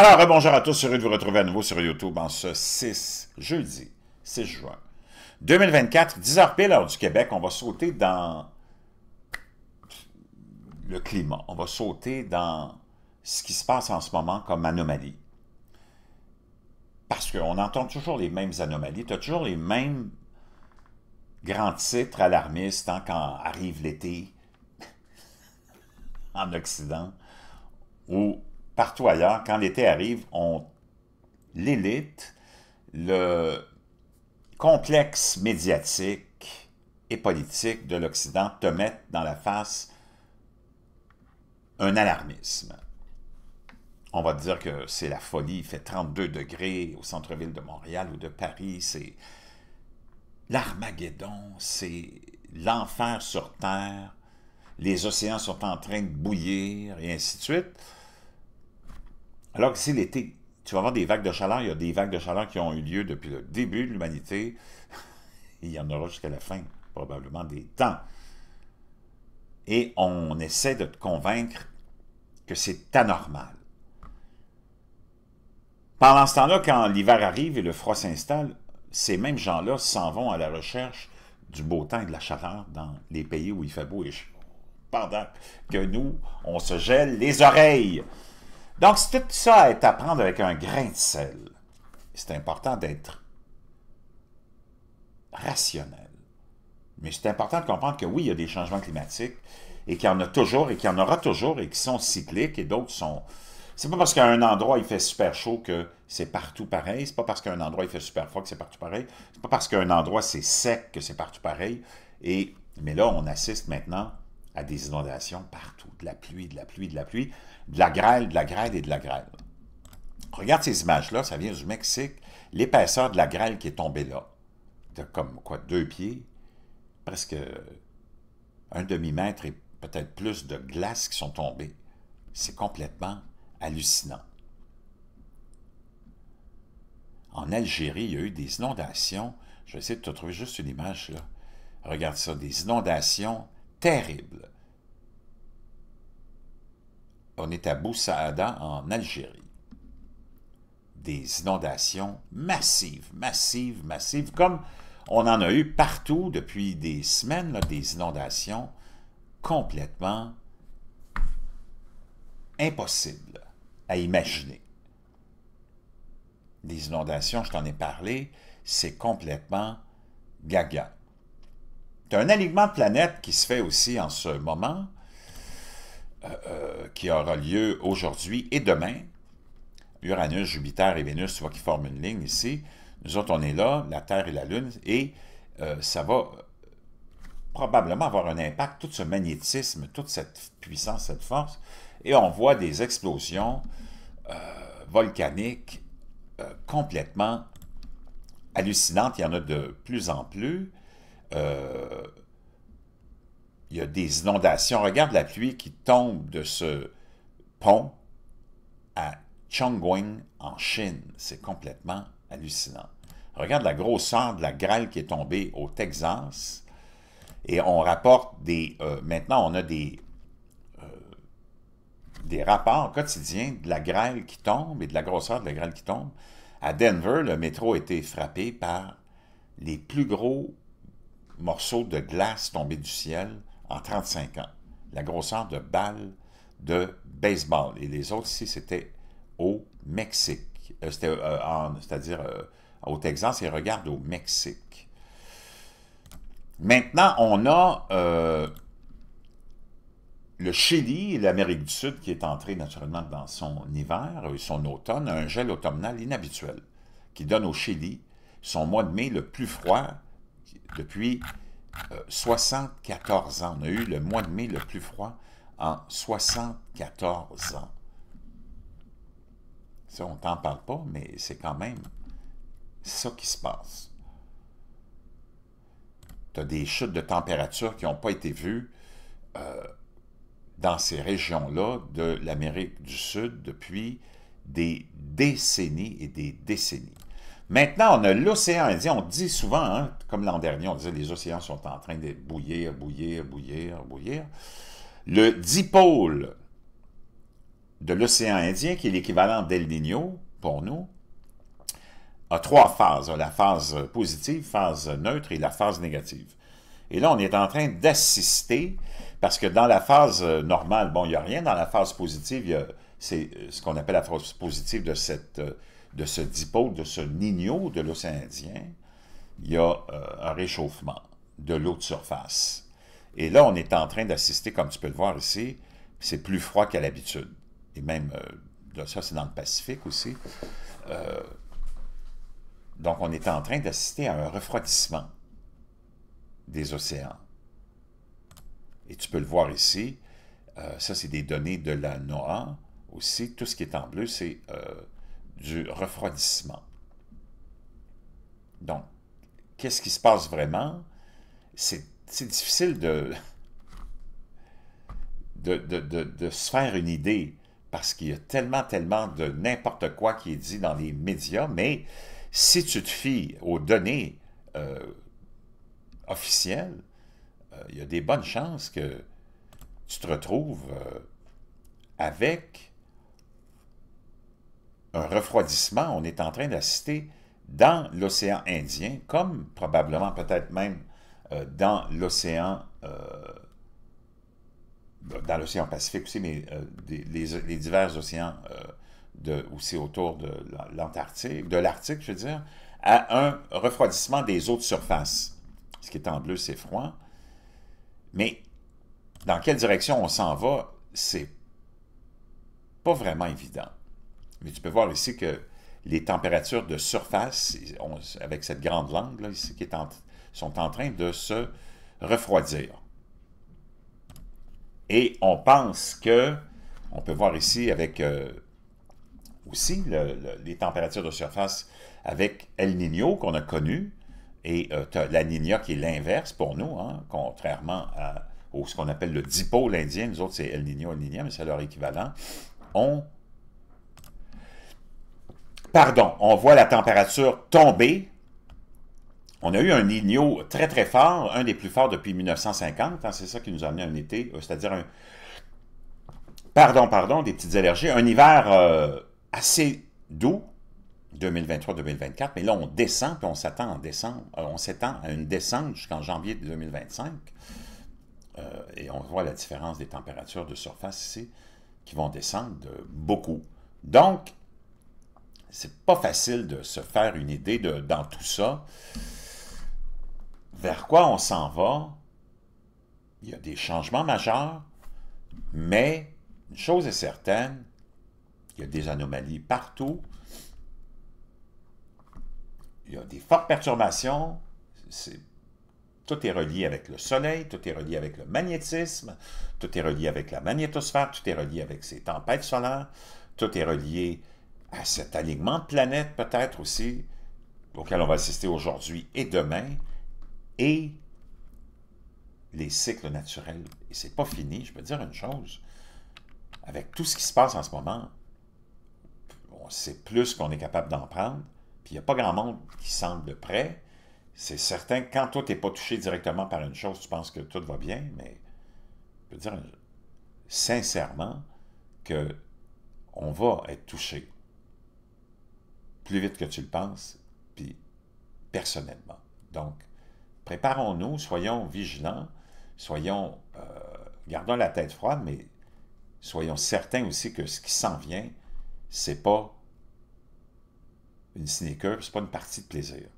Alors, bonjour à tous, heureux de vous retrouver à nouveau sur YouTube en ce 6, jeudi 6 juin 2024, 10h pile heure du Québec, on va sauter dans le climat, on va sauter dans ce qui se passe en ce moment comme anomalie. Parce qu'on entend toujours les mêmes anomalies, tu as toujours les mêmes grands titres alarmistes hein, quand arrive l'été en Occident, Ou partout ailleurs, quand l'été arrive, on l'élite, le complexe médiatique et politique de l'Occident te met dans la face un alarmisme. On va te dire que c'est la folie, il fait 32 degrés au centre-ville de Montréal ou de Paris, c'est l'Armageddon, c'est l'enfer sur Terre, les océans sont en train de bouillir, et ainsi de suite. Alors que si l'été, tu vas avoir des vagues de chaleur. Il y a des vagues de chaleur qui ont eu lieu depuis le début de l'humanité. Il y en aura jusqu'à la fin, probablement, des temps. Et on essaie de te convaincre que c'est anormal. Pendant ce temps-là, quand l'hiver arrive et le froid s'installe, ces mêmes gens-là s'en vont à la recherche du beau temps et de la chaleur dans les pays où il fait beau et chaud. Pendant que nous, on se gèle les oreilles. Donc, tout ça est à prendre avec un grain de sel. C'est important d'être rationnel. Mais c'est important de comprendre que oui, il y a des changements climatiques et qu'il y en a toujours et qu'il y en aura toujours et qui sont cycliques et d'autres sont... C'est pas parce qu'à un endroit il fait super chaud que c'est partout pareil. C'est pas parce qu'à un endroit il fait super froid que c'est partout pareil. C'est pas parce qu'à un endroit c'est sec que c'est partout pareil. Et... Mais là, on assiste maintenant des inondations partout, de la pluie, de la pluie, de la pluie, de la grêle, de la grêle et de la grêle. Regarde ces images-là, ça vient du Mexique, l'épaisseur de la grêle qui est tombée là, de comme quoi, deux pieds, presque un demi-mètre et peut-être plus de glace qui sont tombées. C'est complètement hallucinant. En Algérie, il y a eu des inondations. Je vais essayer de te trouver juste une image là. Regarde ça, des inondations terrible. On est à Boussaada, en Algérie. Des inondations massives, massives, massives, comme on en a eu partout depuis des semaines, des inondations complètement impossibles à imaginer. Des inondations, je t'en ai parlé, c'est complètement gaga tu un alignement de planètes qui se fait aussi en ce moment, euh, euh, qui aura lieu aujourd'hui et demain. Uranus, Jupiter et Vénus, tu vois qu'ils forment une ligne ici. Nous autres, on est là, la Terre et la Lune, et euh, ça va probablement avoir un impact, tout ce magnétisme, toute cette puissance, cette force, et on voit des explosions volcaniques complètement hallucinantes. Il y en a de plus en plus il euh, y a des inondations. Regarde la pluie qui tombe de ce pont à Chongqing en Chine. C'est complètement hallucinant. Regarde la grosseur de la grêle qui est tombée au Texas. Et on rapporte des... Euh, maintenant, on a des, euh, des rapports quotidiens de la grêle qui tombe et de la grosseur de la grêle qui tombe. À Denver, le métro a été frappé par les plus gros morceaux de glace tombés du ciel en 35 ans, la grosseur de balles de baseball. Et les autres ici, c'était au Mexique. Euh, euh, en... C'est-à-dire euh, au Texas et regarde au Mexique. Maintenant, on a le Chili et l'Amérique du Sud qui est entré naturellement dans son hiver et son automne, un gel automnal inhabituel qui donne au Chili son mois de mai le plus froid depuis 74 euh, ans. On a eu le mois de mai le plus froid en 74 ans. Ça, on t'en parle pas, mais c'est quand même ça qui se passe. Tu as des chutes de température qui n'ont pas été vues euh, dans ces régions-là de l'Amérique du Sud depuis des décennies et des décennies. Maintenant, on a l'océan Indien. On dit souvent, hein, comme l'an dernier, on disait les océans sont en train de bouillir, bouillir, bouillir, bouillir. Le dipôle de l'océan Indien, qui est l'équivalent d'El Niño pour nous, a trois phases, la phase positive, phase neutre et la phase négative. Et là, on est en train d'assister, parce que dans la phase normale, bon, il n'y a rien. Dans la phase positive, c'est ce qu'on appelle la phase positive de cette euh, de ce dipôle, de ce nino de l'océan Indien, il y a euh, un réchauffement de l'eau de surface. Et là, on est en train d'assister, comme tu peux le voir ici, c'est plus froid qu'à l'habitude. Et même, euh, ça c'est dans le Pacifique aussi. Euh, donc, on est en train d'assister à un refroidissement des océans. Et tu peux le voir ici, ça c'est des données de la NOAA aussi. Tout ce qui est en bleu, c'est du refroidissement. Donc, qu'est-ce qui se passe vraiment? C'est difficile de de, se faire une idée parce qu'il y a tellement, tellement de n'importe quoi qui est dit dans les médias, mais si tu te fies aux données euh, officielles, euh, il y a des bonnes chances que tu te retrouves euh, avec un refroidissement, on est en train d'assister dans l'océan Indien, comme probablement peut-être même euh, dans l'océan euh, dans l'océan Pacifique aussi, mais euh, les, divers océans aussi autour de l'Antarctique, de l'Arctique, je veux dire, à un refroidissement des eaux de surface. Ce qui est en bleu, c'est froid. Mais dans quelle direction on s'en va, c'est pas vraiment évident. Mais tu peux voir ici que les températures de surface, avec cette grande langue là, ici, qui sont en train de se refroidir. Et on pense que, on peut voir ici avec euh, aussi les températures de surface avec El Niño qu'on a connu, et euh, la Niña qui est l'inverse pour nous, hein, contrairement à, ce qu'on appelle le dipôle indien, nous autres c'est El Niño, El Niña, mais c'est leur équivalent. On pardon, on voit la température tomber. On a eu un igno très, très fort, un des plus forts depuis 1950. Hein, c'est ça qui nous a amené un été, euh, c'est-à-dire un... Pardon, pardon, des petites allergies. Un hiver euh, assez doux, 2023-2024, mais là, on descend, puis on s'attend en décembre. Euh, on s'étend à une descente jusqu'en janvier 2025. et on voit la différence des températures de surface ici, qui vont descendre de beaucoup. Donc, c'est pas facile de se faire une idée dans tout ça. Vers quoi on s'en va? Il y a des changements majeurs, mais une chose est certaine, il y a des anomalies partout. Il y a des fortes perturbations. tout est relié avec le soleil, tout est relié avec le magnétisme, tout est relié avec la magnétosphère, tout est relié avec ces tempêtes solaires, tout est relié à cet alignement de planètes peut-être aussi, auquel on va assister aujourd'hui et demain, et les cycles naturels. Et c'est pas fini, je peux dire une chose, avec tout ce qui se passe en ce moment, on sait plus qu'on est capable d'en prendre, puis il n'y a pas grand monde qui semble prêt. C'est certain que quand toi, tu n'es pas touché directement par une chose, tu penses que tout va bien, mais je peux dire sincèrement que on va être touché plus vite que tu le penses, puis personnellement. Donc, préparons-nous, soyons vigilants, soyons, euh, gardons la tête froide, mais soyons certains aussi que ce qui s'en vient, c'est pas une sneaker, c'est pas une partie de plaisir.